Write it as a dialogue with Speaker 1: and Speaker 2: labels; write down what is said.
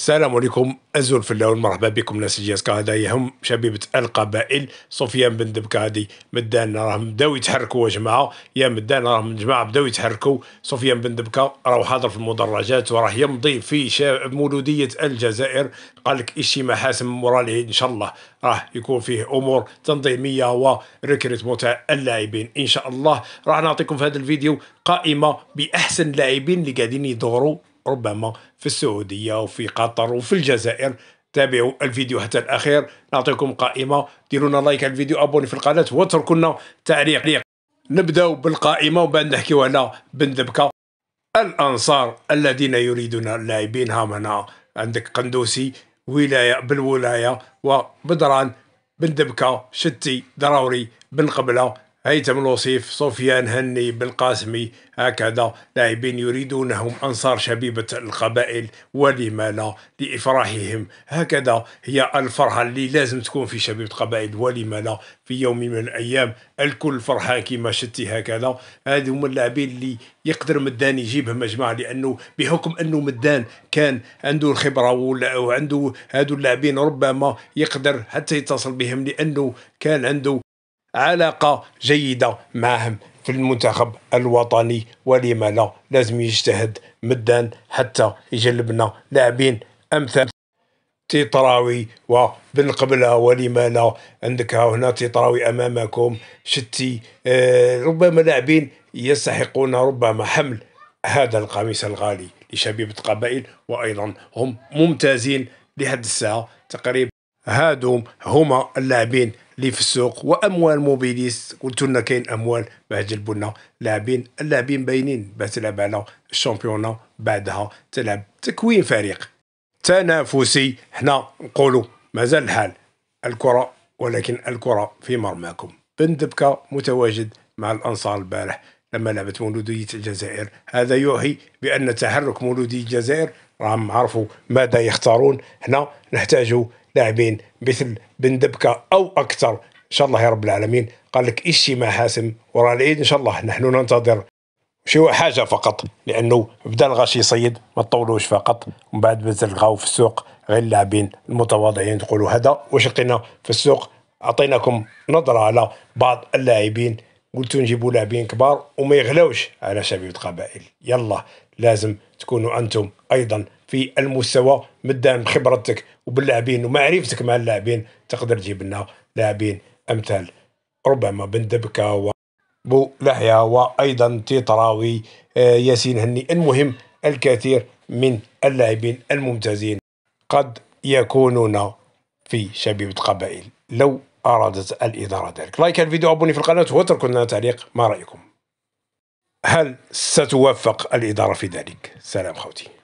Speaker 1: السلام عليكم أزول في اللون مرحبا بكم ناس الجياس كهذا هم شبيبة القبائل سفيان بن دبكادي مدان راهم بداو يتحركوا يا جماعة يا مدان راهم جماعة بداو يتحركوا سفيان بن دبكا راهو حاضر في المدرجات وراه يمضي في مولودية الجزائر قال لك اجتماع حاسم مورالي إن شاء الله راه يكون فيه أمور تنظيمية وريكريتمون متاع اللاعبين إن شاء الله راح نعطيكم في هذا الفيديو قائمة بأحسن لاعبين اللي قاعدين يدوروا ربما في السعودية وفي قطر وفي الجزائر تابعوا الفيديو حتى الأخير نعطيكم قائمة ديرونا لايك على الفيديو أبوني في القناة واتركوا لنا تعليق نبداو بالقائمة وبعد نحكيو على بن دبكة الأنصار الذين يريدون اللاعبين ها هنا عندك قندوسي ولاية بالولاية وبدران بن دبكة شتي دراوري بن قبلة هيثم الوصيف سفيان هني بالقاسمي هكذا لاعبين يريدونهم أنصار شبيبة القبائل ولما لا لإفراحهم هكذا هي الفرحة اللي لازم تكون في شبيبة القبائل ولما لا في يوم من الأيام الكل فرحان كما شتي هكذا هذه هم اللاعبين اللي يقدر مدان يجيبهم مجمع لأنه بحكم أنه مدان كان عنده الخبرة وعنده هادو اللاعبين ربما يقدر حتى يتصل بهم لأنه كان عنده علاقة جيدة معهم في المنتخب الوطني ولما لا لازم يجتهد مدان حتى يجلب لنا لاعبين امثال تيطراوي وبن قبلها ولما لا عندك هنا تيطراوي امامكم شتي آه، ربما لاعبين يستحقون ربما حمل هذا القميص الغالي لشبيبة قبائل وايضا هم ممتازين لحد الساعه تقريبا هادو هما اللاعبين اللي في السوق واموال موبيليس قلت لنا كاين اموال باه جلبوا لنا لاعبين اللاعبين باينين باه تلعب على الشامبيونا بعدها تلعب تكوين فريق تنافسي حنا نقولوا مازال الحال الكره ولكن الكره في مرماكم بن دبكه متواجد مع الانصار البارح لما لعبت مولودية الجزائر هذا يوحي بأن تحرك مولودية الجزائر راهم عرفوا ماذا يختارون هنا نحتاج لاعبين مثل بن دبكة أو أكثر إن شاء الله يا رب العالمين قال لك اجتماع حاسم وراء العيد إن شاء الله نحن ننتظر شي حاجة فقط لأنه بدا الغشي يصيد ما تطولوش فقط ومن بعد مازال لقاو في السوق غير اللاعبين المتواضعين تقولوا هذا واش لقينا في السوق أعطيناكم نظرة على بعض اللاعبين قلتوا نجيبوا لاعبين كبار وما يغلاوش على شباب القبائل يلا لازم تكونوا انتم ايضا في المستوى مدام خبرتك وباللاعبين ومعرفتك مع اللاعبين تقدر تجيب لنا لاعبين امثال ربما بن دبكه و بو لحيا وايضا تيطراوي آه، ياسين هني المهم الكثير من اللاعبين الممتازين قد يكونون في شبيبة قبائل لو أرادت الإدارة ذلك لايك الفيديو أبوني في القناة واتركوا لنا تعليق ما رأيكم هل ستوفق الإدارة في ذلك سلام خوتي